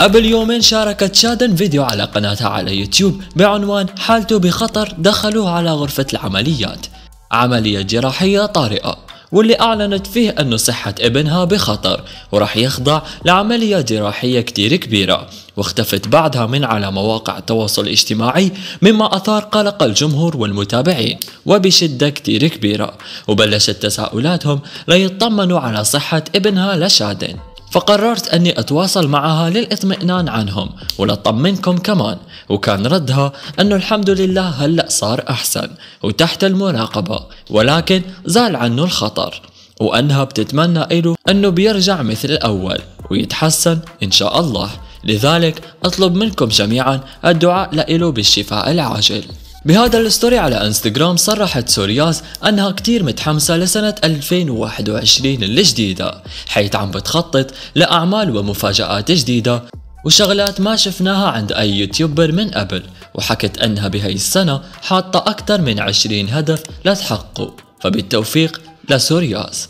قبل يومين شاركت شادن فيديو على قناتها على يوتيوب بعنوان حالته بخطر دخلوه على غرفة العمليات عملية جراحية طارئة واللي أعلنت فيه أن صحة ابنها بخطر وراح يخضع لعملية جراحية كتير كبيرة واختفت بعدها من على مواقع التواصل الاجتماعي مما أثار قلق الجمهور والمتابعين وبشدة كتير كبيرة وبلشت تساؤلاتهم ليطمنوا على صحة ابنها لشادن فقررت أني أتواصل معها للإطمئنان عنهم ولطمنكم كمان وكان ردها أنه الحمد لله هلأ صار أحسن وتحت المراقبة ولكن زال عنه الخطر وأنها بتتمنى إله أنه بيرجع مثل الأول ويتحسن إن شاء الله لذلك أطلب منكم جميعا الدعاء له بالشفاء العاجل بهذا الستوري على انستغرام صرحت سورياس انها كتير متحمسة لسنة 2021 الجديدة حيث عم بتخطط لأعمال ومفاجآت جديدة وشغلات ما شفناها عند أي يوتيوبر من قبل وحكت أنها بهاي السنة حاطة أكثر من 20 هدف لتحققه فبالتوفيق لسورياس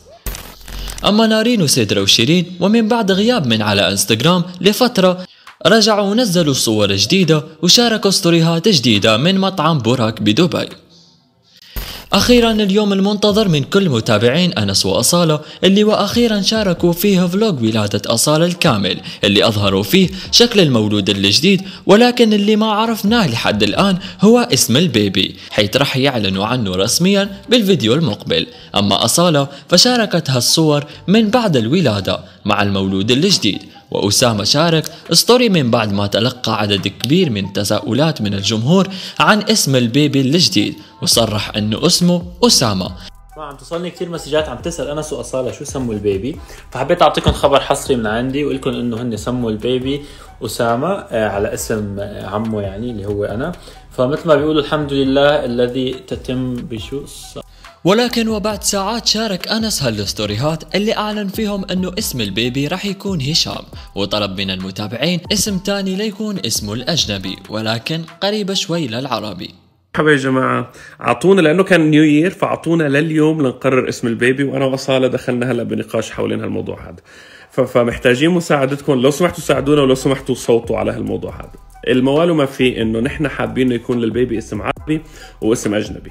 أما نارين وسيدرا وشيرين ومن بعد غياب من على انستغرام لفترة رجعوا ونزلوا صور جديدة وشاركوا ستوريهات جديدة من مطعم بوراك بدبي أخيرا اليوم المنتظر من كل متابعين أنس وأصالة اللي وأخيرا شاركوا فيه فلوج ولادة أصالة الكامل اللي أظهروا فيه شكل المولود الجديد ولكن اللي ما عرفناه لحد الآن هو اسم البيبي حيث رح يعلنوا عنه رسميا بالفيديو المقبل أما أصالة فشاركت هالصور من بعد الولادة مع المولود الجديد وأسامة شارك اسطوري من بعد ما تلقى عدد كبير من التساؤلات من الجمهور عن اسم البيبي الجديد وصرح أنه اسمه أسامة عم توصلني كثير مسجات عم تسال انس واصاله شو سموا البيبي فحبيت اعطيكم خبر حصري من عندي واقول لكم انه هن سموا البيبي اسامه آه، على اسم آه، عمه يعني اللي هو انا فمثل ما بيقولوا الحمد لله الذي تتم بشو ولكن وبعد ساعات شارك أنس هالستوريهات اللي أعلن فيهم أنه اسم البيبي رح يكون هشام وطلب من المتابعين اسم تاني ليكون اسمه الأجنبي ولكن قريبة شوي للعربي مرحبا طيب يا جماعة أعطونا لأنه كان نيو يير فأعطونا لليوم لنقرر اسم البيبي وأنا وأصالة دخلنا هلأ بنقاش حوالين هالموضوع هذا فمحتاجين مساعدتكم لو سمحتوا ساعدونا ولو سمحتوا صوتوا على هالموضوع هذا الموال وما في انه نحن حابين يكون للبيبي اسم عربي واسم اجنبي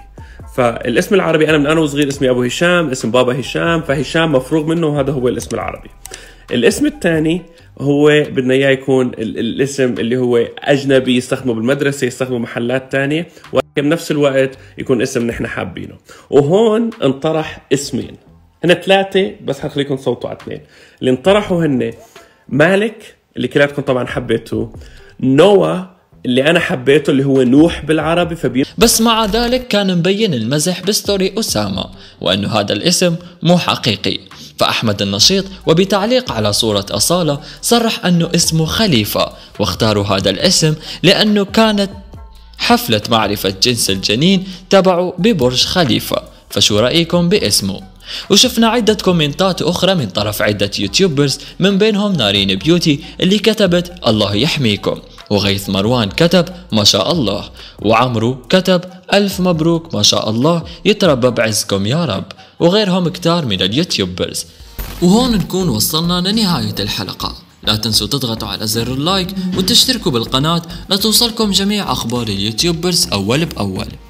فالاسم العربي انا من انا وصغير اسمي ابو هشام اسم بابا هشام فهشام مفروغ منه وهذا هو الاسم العربي الاسم الثاني هو بدنا اياه يكون الاسم اللي هو اجنبي يستخدمه بالمدرسه يستخدمه محلات ثانيه ولكن بنفس الوقت يكون اسم نحن حابينه وهون انطرح اسمين هن ثلاثه بس حخليكم صوتوا على اثنين اللي انطرحوا هن مالك اللي كلاتكم طبعا حبيتوه نوا اللي انا حبيته اللي هو نوح بالعربي فبي بس مع ذلك كان مبين المزح بستوري اسامه وانه هذا الاسم مو حقيقي فأحمد النشيط وبتعليق على صورة أصالة صرح أنه اسمه خليفة واختاروا هذا الاسم لأنه كانت حفلة معرفة جنس الجنين تبعه ببرج خليفة فشو رأيكم باسمه؟ وشفنا عدة كومنتات أخرى من طرف عدة يوتيوبرز من بينهم نارين بيوتي اللي كتبت الله يحميكم وغيث مروان كتب ما شاء الله وعمرو كتب ألف مبروك ما شاء الله يتربى بعزكم يا رب وغيرهم كتار من اليوتيوبرز وهون نكون وصلنا لنهاية الحلقة لا تنسوا تضغطوا على زر اللايك وتشتركوا بالقناة لتوصلكم جميع أخبار اليوتيوبرز أول بأول